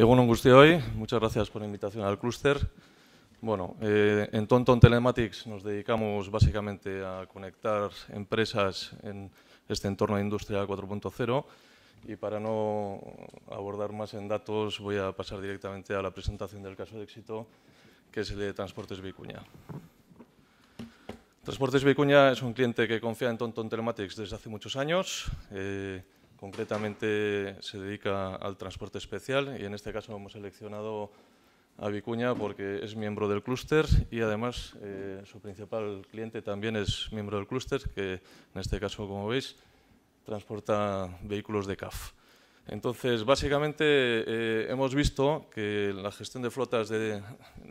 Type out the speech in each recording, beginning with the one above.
Egunon hoy, muchas gracias por la invitación al clúster. Bueno, eh, en Tonton Telematics nos dedicamos básicamente a conectar empresas en este entorno de industria 4.0 y para no abordar más en datos voy a pasar directamente a la presentación del caso de éxito que es el de Transportes Vicuña. Transportes Vicuña es un cliente que confía en Tonton Telematics desde hace muchos años. Eh, concretamente se dedica al transporte especial y en este caso hemos seleccionado a Vicuña porque es miembro del clúster y además eh, su principal cliente también es miembro del clúster, que en este caso, como veis, transporta vehículos de CAF. Entonces, básicamente eh, hemos visto que la gestión de flotas, de,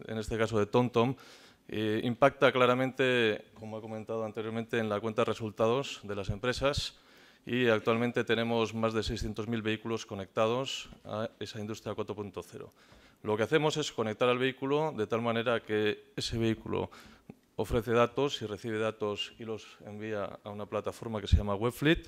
en este caso de TomTom, eh, impacta claramente, como ha comentado anteriormente, en la cuenta de resultados de las empresas y actualmente tenemos más de 600.000 vehículos conectados a esa industria 4.0. Lo que hacemos es conectar al vehículo de tal manera que ese vehículo ofrece datos y recibe datos y los envía a una plataforma que se llama Webfleet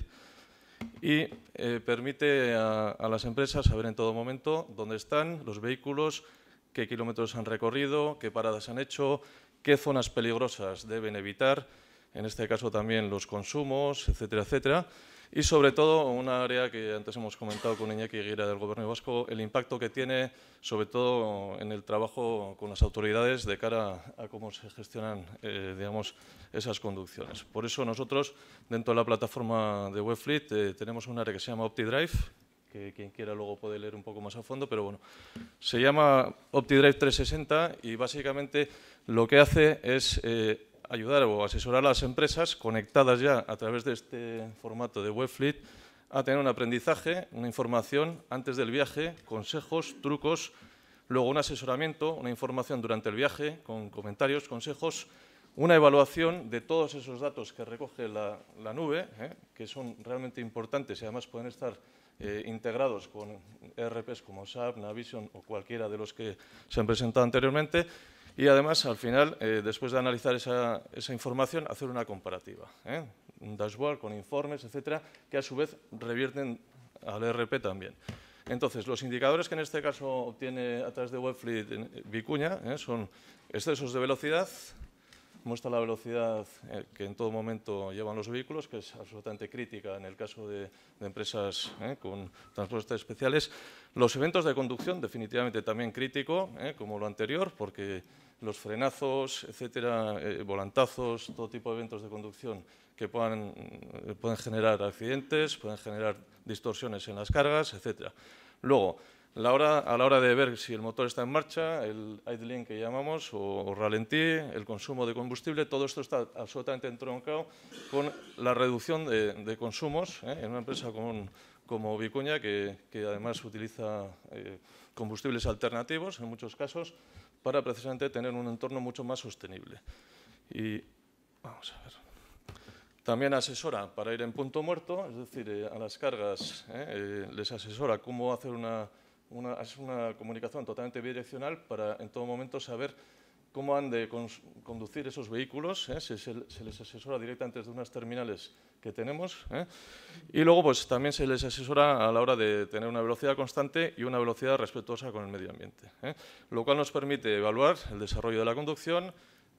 y eh, permite a, las empresas saber en todo momento dónde están los vehículos, qué kilómetros han recorrido, qué paradas han hecho, qué zonas peligrosas deben evitar, en este caso también los consumos, etcétera, etcétera y sobre todo una área que antes hemos comentado con Iñaki Guira del Gobierno Vasco, el impacto que tiene sobre todo en el trabajo con las autoridades de cara a cómo se gestionan eh, digamos, esas conducciones. Por eso nosotros dentro de la plataforma de Webfleet eh, tenemos un área que se llama OptiDrive, que quien quiera luego puede leer un poco más a fondo, pero bueno, se llama OptiDrive 360 y básicamente lo que hace es... Eh, ayudar o asesorar a las empresas conectadas ya a través de este formato de Webfleet a tener un aprendizaje, una información antes del viaje, consejos, trucos, luego un asesoramiento, una información durante el viaje con comentarios, consejos, una evaluación de todos esos datos que recoge la, nube, ¿eh? que son realmente importantes y además pueden estar eh, integrados con ERPs como SAP, Navision o cualquiera de los que se han presentado anteriormente, y además, al final, eh, después de analizar esa, información, hacer una comparativa. ¿eh? Un dashboard con informes, etcétera, que a su vez revierten al ERP también. Entonces, los indicadores que en este caso obtiene a través de Webfleet eh, Vicuña son excesos de velocidad, muestra la velocidad eh, que en todo momento llevan los vehículos, que es absolutamente crítica en el caso de, empresas eh, con transportes especiales. Los eventos de conducción, definitivamente también crítico, eh, como lo anterior, porque los frenazos, etcétera, volantazos, todo tipo de eventos de conducción que puedan, pueden generar accidentes, pueden generar distorsiones en las cargas, etcétera. Luego, a la hora de ver si el motor está en marcha, el idling que llamamos, o, ralentí, el consumo de combustible, todo esto está absolutamente entroncado con la reducción de, consumos ¿eh? en una empresa como, Vicuña, que, además utiliza eh, combustibles alternativos en muchos casos para precisamente tener un entorno mucho más sostenible. Y También asesora para ir en punto muerto, es decir, eh, a las cargas les asesora cómo hacer una una, es una comunicación totalmente bidireccional para en todo momento saber cómo han de conducir esos vehículos, ¿eh? se, les asesora directamente desde unas terminales que tenemos, ¿eh? y luego pues, también se les asesora a la hora de tener una velocidad constante y una velocidad respetuosa con el medio ambiente, ¿eh? lo cual nos permite evaluar el desarrollo de la conducción,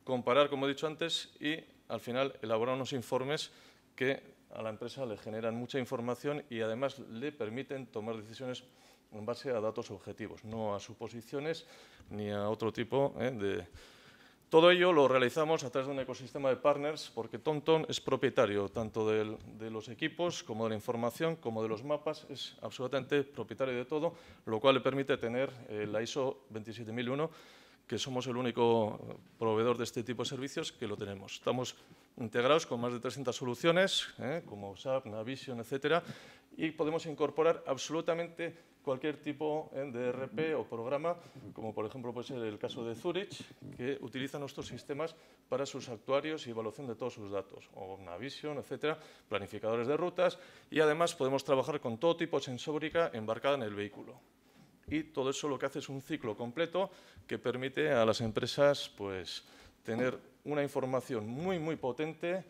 comparar, como he dicho antes, y al final elaborar unos informes que a la empresa le generan mucha información y además le permiten tomar decisiones en base a datos objetivos, no a suposiciones ni a otro tipo ¿eh? de... Todo ello lo realizamos a través de un ecosistema de partners porque TomTom es propietario tanto de los equipos como de la información, como de los mapas, es absolutamente propietario de todo, lo cual le permite tener eh, la ISO 27001 que somos el único eh, proveedor de este tipo de servicios que lo tenemos. Estamos integrados con más de 300 soluciones, como SAP, Navision, etcétera, y podemos incorporar absolutamente cualquier tipo eh, de ERP o programa, como por ejemplo puede ser el caso de Zurich, que utiliza nuestros sistemas para sus actuarios y evaluación de todos sus datos, o Navision, etcétera, planificadores de rutas, y además podemos trabajar con todo tipo de sensórica embarcada en el vehículo. Y todo eso lo que hace es un ciclo completo que permite a las empresas pues, tener una información muy, muy potente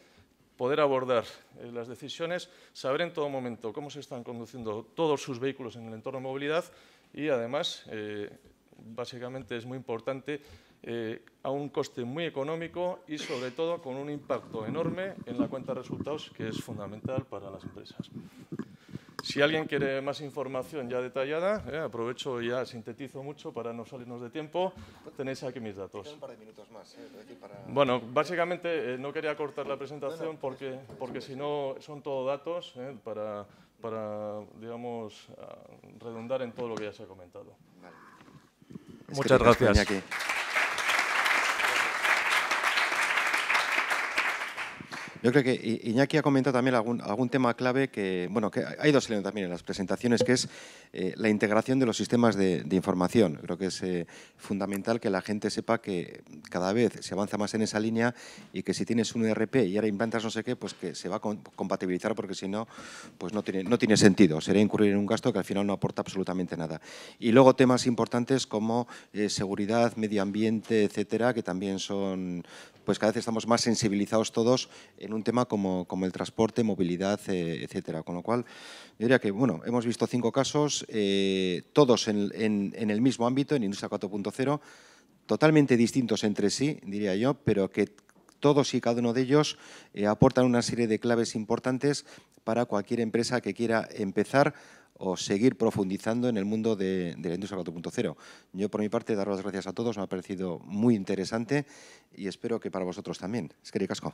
poder abordar eh, las decisiones, saber en todo momento cómo se están conduciendo todos sus vehículos en el entorno de movilidad y además, eh, básicamente es muy importante, eh, a un coste muy económico y sobre todo con un impacto enorme en la cuenta de resultados que es fundamental para las empresas. Si alguien quiere más información ya detallada, eh, aprovecho ya sintetizo mucho para no salirnos de tiempo, tenéis aquí mis datos. Eh, bueno, básicamente eh, no quería cortar la presentación porque, porque si no son todo datos eh, para, para, digamos, ah, redundar en todo lo que ya se ha comentado. Muchas gracias. Yo creo que Iñaki ha comentado también algún, tema clave que, bueno, que ha ido saliendo también en las presentaciones, que es eh, la integración de los sistemas de, información. Creo que es eh, fundamental que la gente sepa que cada vez se avanza más en esa línea y que si tienes un ERP y ahora implantas no sé qué, pues que se va a compatibilizar porque si no, pues no tiene, no tiene sentido. Sería incurrir en un gasto que al final no aporta absolutamente nada. Y luego temas importantes como eh, seguridad, medio ambiente, etcétera, que también son, pues cada vez estamos más sensibilizados todos en un tema como, como el transporte, movilidad, eh, etcétera. Con lo cual, yo diría que, bueno, hemos visto cinco casos, eh, todos en, el mismo ámbito, en Industria 4.0, totalmente distintos entre sí, diría yo, pero que todos y cada uno de ellos eh, aportan una serie de claves importantes para cualquier empresa que quiera empezar o seguir profundizando en el mundo de, la industria 4.0. Yo, por mi parte, dar las gracias a todos, me ha parecido muy interesante y espero que para vosotros también. Es que casco.